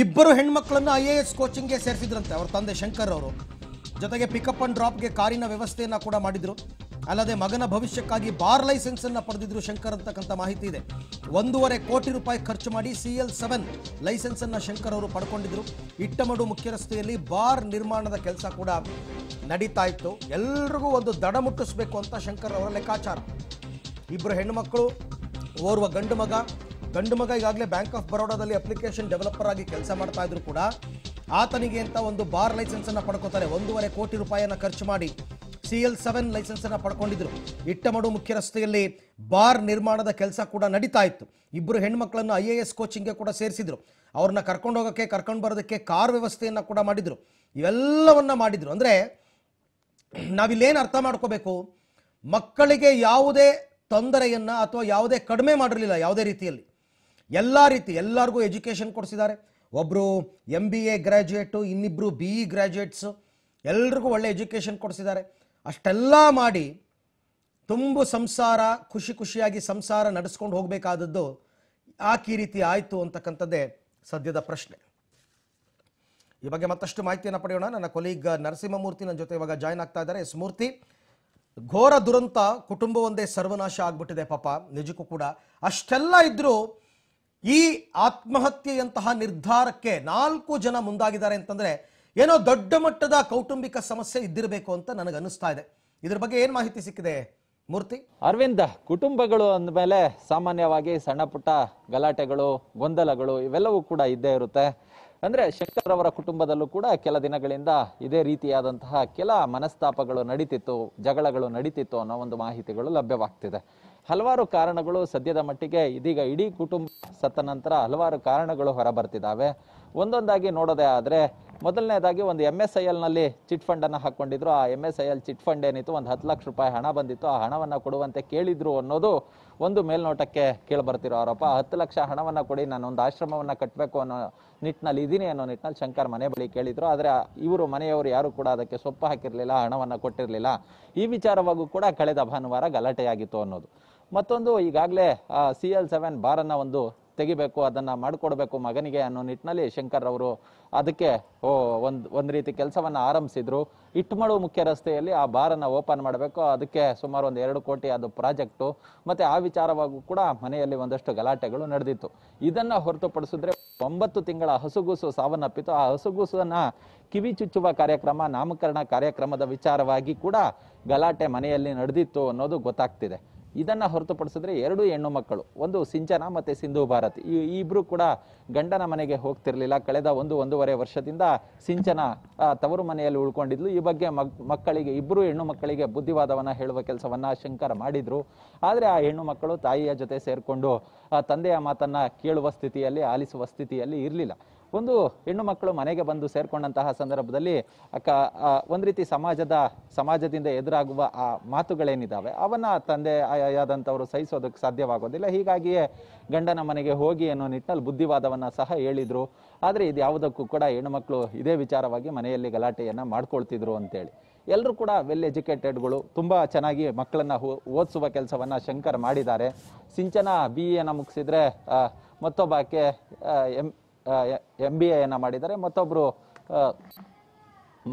ಇಬ್ಬರು ಹೆಣ್ಮಕ್ಳನ್ನು I A S ಕೋಚಿಂಗ್ಗೆ ಸೇರಿಸಿದ್ರಂತೆ ಅವ್ರ ತಂದೆ ಶಂಕರ್ ಅವರು ಜೊತೆಗೆ ಪಿಕಪ್ ಅಂಡ್ ಡ್ರಾಪ್ಗೆ ಕಾರಿನ ವ್ಯವಸ್ಥೆಯನ್ನು ಕೂಡ ಮಾಡಿದರು ಅಲ್ಲದೆ ಮಗನ ಭವಿಷ್ಯಕ್ಕಾಗಿ ಬಾರ್ ಲೈಸೆನ್ಸನ್ನು ಪಡೆದಿದ್ರು ಶಂಕರ್ ಅಂತಕ್ಕಂಥ ಮಾಹಿತಿ ಇದೆ ಒಂದೂವರೆ ಕೋಟಿ ರೂಪಾಯಿ ಖರ್ಚು ಮಾಡಿ ಸಿ ಎಲ್ ಸೆವೆನ್ ಲೈಸೆನ್ಸನ್ನು ಶಂಕರ್ ಅವರು ಪಡ್ಕೊಂಡಿದ್ರು ಇಟ್ಟಮಡು ಮುಖ್ಯ ರಸ್ತೆಯಲ್ಲಿ ಬಾರ್ ನಿರ್ಮಾಣದ ಕೆಲಸ ಕೂಡ ನಡೀತಾ ಇತ್ತು ಎಲ್ರಿಗೂ ಒಂದು ದಡ ಮುಟ್ಟಿಸ್ಬೇಕು ಅಂತ ಶಂಕರ್ ಅವರ ಲೆಕ್ಕಾಚಾರ ಇಬ್ಬರು ಹೆಣ್ಣುಮಕ್ಕಳು ಓರ್ವ ಗಂಡು ಮಗ ಗಂಡು ಮಗ ಈಗಾಗಲೇ ಬ್ಯಾಂಕ್ ಆಫ್ ಬರೋಡಾದಲ್ಲಿ ಅಪ್ಲಿಕೇಶನ್ ಡೆವಲಪರ್ ಆಗಿ ಕೆಲಸ ಮಾಡ್ತಾ ಇದ್ರು ಕೂಡ ಆತನಿಗೆ ಅಂತ ಒಂದು ಬಾರ್ ಲೈಸೆನ್ಸ್ ಅನ್ನ ಪಡ್ಕೋತಾರೆ ಒಂದೂವರೆ ಕೋಟಿ ರೂಪಾಯಿಯನ್ನ ಖರ್ಚು ಮಾಡಿ ಸಿ ಎಲ್ ಸೆವೆನ್ ಲೈಸೆನ್ಸ್ ಅನ್ನ ಪಡ್ಕೊಂಡಿದ್ರು ಇಟ್ಟಮಡು ಮುಖ್ಯ ರಸ್ತೆಯಲ್ಲಿ ಬಾರ್ ನಿರ್ಮಾಣದ ಕೆಲಸ ಕೂಡ ನಡೀತಾ ಇತ್ತು ಇಬ್ಬರು ಹೆಣ್ಮಕ್ಳನ್ನು ಐ ಎ ಎಸ್ ಕೋಚಿಂಗ್ಗೆ ಕೂಡ ಸೇರಿಸಿದ್ರು ಅವ್ರನ್ನ ಕರ್ಕೊಂಡು ಹೋಗೋಕ್ಕೆ ಕರ್ಕೊಂಡು ಬರೋದಕ್ಕೆ ಕಾರ್ ವ್ಯವಸ್ಥೆಯನ್ನು ಕೂಡ ಮಾಡಿದ್ರು ಇವೆಲ್ಲವನ್ನ ಮಾಡಿದ್ರು ಅಂದರೆ ನಾವಿಲ್ಲೇನು ಅರ್ಥ ಮಾಡ್ಕೋಬೇಕು ಮಕ್ಕಳಿಗೆ ಯಾವುದೇ ತೊಂದರೆಯನ್ನು ಅಥವಾ ಯಾವುದೇ ಕಡಿಮೆ ಮಾಡಿರಲಿಲ್ಲ ಯಾವುದೇ ರೀತಿಯಲ್ಲಿ ಎಲ್ಲ ರೀತಿ ಎಲ್ಲರಿಗೂ ಎಜುಕೇಷನ್ ಕೊಡಿಸಿದ್ದಾರೆ ಒಬ್ಬರು ಎಮ್ ಬಿ ಎ ಗ್ರ್ಯಾಜುಯೇಟು ಇನ್ನಿಬ್ಬರು ಬಿ ಇ e ಗ್ರ್ಯಾಜುಯೇಟ್ಸು ಎಲ್ರಿಗೂ ಒಳ್ಳೆ ಎಜುಕೇಷನ್ ಕೊಡಿಸಿದ್ದಾರೆ ಅಷ್ಟೆಲ್ಲ ಮಾಡಿ ತುಂಬ ಸಂಸಾರ ಖುಷಿ ಖುಷಿಯಾಗಿ ಸಂಸಾರ ನಡೆಸ್ಕೊಂಡು ಹೋಗಬೇಕಾದದ್ದು ಯಾಕೆ ಈ ರೀತಿ ಆಯಿತು ಅಂತಕ್ಕಂಥದ್ದೇ ಸದ್ಯದ ಪ್ರಶ್ನೆ ಈ ಬಗ್ಗೆ ಮತ್ತಷ್ಟು ಮಾಹಿತಿಯನ್ನು ಪಡೆಯೋಣ ನನ್ನ ಕೊಲೀಗ್ ನರಸಿಂಹಮೂರ್ತಿ ನನ್ನ ಜೊತೆ ಇವಾಗ ಜಾಯ್ನ್ ಆಗ್ತಾ ಇದ್ದಾರೆ ಎಸ್ ಮೂರ್ತಿ ಘೋರ ದುರಂತ ಕುಟುಂಬವೊಂದೇ ಸರ್ವನಾಶ ಆಗ್ಬಿಟ್ಟಿದೆ ಪಾಪ ನಿಜಕ್ಕೂ ಕೂಡ ಅಷ್ಟೆಲ್ಲ ಇದ್ರೂ ಈ ಆತ್ಮಹತ್ಯೆಯಂತಹ ನಿರ್ಧಾರಕ್ಕೆ ನಾಲ್ಕು ಜನ ಮುಂದಾಗಿದ್ದಾರೆ ಅಂತಂದ್ರೆ ಏನೋ ದೊಡ್ಡ ಮಟ್ಟದ ಕೌಟುಂಬಿಕ ಸಮಸ್ಯೆ ಇದ್ದಿರಬೇಕು ಅಂತ ನನಗೆ ಅನಿಸ್ತಾ ಇದೆ ಇದ್ರ ಬಗ್ಗೆ ಏನು ಮಾಹಿತಿ ಸಿಕ್ಕಿದೆ ಮೂರ್ತಿ ಅರವಿಂದ ಕುಟುಂಬಗಳು ಅಂದಮೇಲೆ ಸಾಮಾನ್ಯವಾಗಿ ಸಣ್ಣ ಪುಟ್ಟ ಗಲಾಟೆಗಳು ಗೊಂದಲಗಳು ಇವೆಲ್ಲವೂ ಕೂಡ ಇದ್ದೇ ಇರುತ್ತೆ ಅಂದರೆ ಶಂಕರ್ ಅವರ ಕುಟುಂಬದಲ್ಲೂ ಕೂಡ ಕೆಲ ದಿನಗಳಿಂದ ಇದೇ ರೀತಿಯಾದಂತಹ ಕೆಲ ಮನಸ್ತಾಪಗಳು ನಡೀತಿತ್ತು ಜಗಳಗಳು ನಡೀತಿತ್ತು ಅನ್ನೋ ಒಂದು ಮಾಹಿತಿಗಳು ಲಭ್ಯವಾಗ್ತಿದೆ ಹಲವಾರು ಕಾರಣಗಳು ಸದ್ಯದ ಮಟ್ಟಿಗೆ ಇದೀಗ ಇಡೀ ಕುಟುಂಬ ಸತ್ತ ನಂತರ ಹಲವಾರು ಕಾರಣಗಳು ಹೊರಬರ್ತಿದ್ದಾವೆ ಒಂದೊಂದಾಗಿ ನೋಡೋದೇ ಆದರೆ ಮೊದಲನೇದಾಗಿ ಒಂದು ಎಮ್ ಎಸ್ ಐ ಎಲ್ನಲ್ಲಿ ಚಿಟ್ ಫಂಡನ್ನು ಹಾಕ್ಕೊಂಡಿದ್ರು ಆ M S I L chit fund ಏನಿತ್ತು ಒಂದು ಹತ್ತು ಲಕ್ಷ ರೂಪಾಯಿ ಹಣ ಬಂದಿತ್ತು ಆ ಹಣವನ್ನು ಕೊಡುವಂತೆ ಕೇಳಿದ್ರು ಅನ್ನೋದು ಒಂದು ಮೇಲ್ನೋಟಕ್ಕೆ ಕೇಳಿಬರ್ತಿರೋ ಆರೋಪ ಹತ್ತು ಲಕ್ಷ ಹಣವನ್ನು ಕೊಡಿ ನಾನು ಒಂದು ಆಶ್ರಮವನ್ನು ಕಟ್ಟಬೇಕು ಅನ್ನೋ ನಿಟ್ಟಿನಲ್ಲಿ ಇದ್ದೀನಿ ಅನ್ನೋ ನಿಟ್ಟಿನಲ್ಲಿ ಶಂಕರ್ ಮನೆ ಬಳಿ ಕೇಳಿದ್ರು ಆದರೆ ಇವರು ಮನೆಯವರು ಯಾರು ಕೂಡ ಅದಕ್ಕೆ ಸೊಪ್ಪು ಹಾಕಿರಲಿಲ್ಲ ಹಣವನ್ನು ಕೊಟ್ಟಿರಲಿಲ್ಲ ಈ ವಿಚಾರವಾಗೂ ಕೂಡ ಕಳೆದ ಭಾನುವಾರ ಗಲಾಟೆಯಾಗಿತ್ತು ಅನ್ನೋದು ಮತ್ತೊಂದು ಈಗಾಗಲೇ ಸಿ ಎಲ್ ಸೆವೆನ್ ಬಾರನ್ನು ಒಂದು ತೆಗಿಬೇಕು ಅದನ್ನು ಮಾಡಿಕೊಡ್ಬೇಕು ಮಗನಿಗೆ ಅನ್ನೋ ನಿಟ್ಟಿನಲ್ಲಿ ಶಂಕರ್ ಅವರು ಅದಕ್ಕೆ ಒಂದು ಒಂದು ರೀತಿ ಕೆಲಸವನ್ನು ಆರಂಭಿಸಿದ್ರು ಇಟ್ಮಳು ಮುಖ್ಯ ರಸ್ತೆಯಲ್ಲಿ ಆ ಬಾರನ್ನು ಓಪನ್ ಮಾಡಬೇಕು ಅದಕ್ಕೆ ಸುಮಾರು ಒಂದು ಎರಡು ಕೋಟಿ ಅದು ಪ್ರಾಜೆಕ್ಟು ಮತ್ತು ಆ ವಿಚಾರವಾಗೂ ಕೂಡ ಮನೆಯಲ್ಲಿ ಒಂದಷ್ಟು ಗಲಾಟೆಗಳು ನಡೆದಿತ್ತು ಇದನ್ನು ಹೊರತುಪಡಿಸಿದ್ರೆ ಒಂಬತ್ತು ತಿಂಗಳ ಹಸುಗೂಸು ಸಾವನ್ನಪ್ಪಿತು ಆ ಹಸುಗೂಸನ್ನು ಕಿವಿ ಚುಚ್ಚುವ ಕಾರ್ಯಕ್ರಮ ನಾಮಕರಣ ಕಾರ್ಯಕ್ರಮದ ವಿಚಾರವಾಗಿ ಕೂಡ ಗಲಾಟೆ ಮನೆಯಲ್ಲಿ ನಡೆದಿತ್ತು ಅನ್ನೋದು ಗೊತ್ತಾಗ್ತಿದೆ ಇದನ್ನು ಹೊರತುಪಡಿಸಿದ್ರೆ ಎರಡು ಹೆಣ್ಣು ಮಕ್ಕಳು ಒಂದು ಸಿಂಚನ ಮತ್ತು ಸಿಂಧು ಭಾರತ್ ಈ ಇಬ್ಬರು ಕೂಡ ಗಂಡನ ಮನೆಗೆ ಹೋಗ್ತಿರಲಿಲ್ಲ ಕಳೆದ ಒಂದು ಒಂದೂವರೆ ವರ್ಷದಿಂದ ಸಿಂಚನ ತವರು ಮನೆಯಲ್ಲಿ ಉಳ್ಕೊಂಡಿದ್ಲು ಈ ಬಗ್ಗೆ ಮಕ್ಕಳಿಗೆ ಇಬ್ಬರು ಹೆಣ್ಣು ಮಕ್ಕಳಿಗೆ ಬುದ್ಧಿವಾದವನ್ನು ಹೇಳುವ ಕೆಲಸವನ್ನು ಶಂಕರ್ ಮಾಡಿದರು ಆದರೆ ಆ ಹೆಣ್ಣು ಮಕ್ಕಳು ತಾಯಿಯ ಜೊತೆ ಸೇರಿಕೊಂಡು ತಂದೆಯ ಮಾತನ್ನು ಕೇಳುವ ಸ್ಥಿತಿಯಲ್ಲಿ ಆಲಿಸುವ ಸ್ಥಿತಿಯಲ್ಲಿ ಇರಲಿಲ್ಲ ಒಂದು ಹೆಣ್ಣು ಮಕ್ಕಳು ಮನೆಗೆ ಬಂದು ಸೇರ್ಕೊಂಡಂತಹ ಸಂದರ್ಭದಲ್ಲಿ ಅಕ್ಕ ಒಂದು ರೀತಿ ಸಮಾಜದ ಸಮಾಜದಿಂದ ಎದುರಾಗುವ ಆ ಮಾತುಗಳೇನಿದ್ದಾವೆ ಅವನ್ನ ತಂದೆ ಆದಂಥವರು ಸಹಿಸೋದಕ್ಕೆ ಸಾಧ್ಯವಾಗೋದಿಲ್ಲ ಹೀಗಾಗಿಯೇ ಗಂಡನ ಮನೆಗೆ ಹೋಗಿ ಅನ್ನೋ ನಿಟ್ಟಿನಲ್ಲಿ ಬುದ್ಧಿವಾದವನ್ನು ಸಹ ಹೇಳಿದರು ಆದರೆ ಇದು ಯಾವುದಕ್ಕೂ ಕೂಡ ಹೆಣ್ಣುಮಕ್ಕಳು ಇದೇ ವಿಚಾರವಾಗಿ ಮನೆಯಲ್ಲಿ ಗಲಾಟೆಯನ್ನು ಮಾಡ್ಕೊಳ್ತಿದ್ರು ಅಂತೇಳಿ ಎಲ್ಲರೂ ಕೂಡ ವೆಲ್ ಎಜುಕೇಟೆಡ್ಗಳು ತುಂಬ ಚೆನ್ನಾಗಿ ಮಕ್ಕಳನ್ನು ಓದಿಸುವ ಕೆಲಸವನ್ನು ಶಂಕರ್ ಮಾಡಿದ್ದಾರೆ ಸಿಂಚನ ಬಿ ಎನ ಮುಗಿಸಿದರೆ ಮತ್ತೊಬ್ಬಾಕೆ ಎಮ್ ಎಂ ಬಿ ಎನ್ನು ಮಾಡಿದ್ದಾರೆ ಮತ್ತೊಬ್ಬರು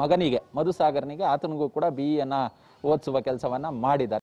ಮಗನಿಗೆ ಮಧುಸಾಗರ್ನಿಗೆ ಆತನಿಗೂ ಕೂಡ ಬಿ ಅನ್ನ e ಓದಿಸುವ ಕೆಲಸವನ್ನು ಮಾಡಿದ್ದಾರೆ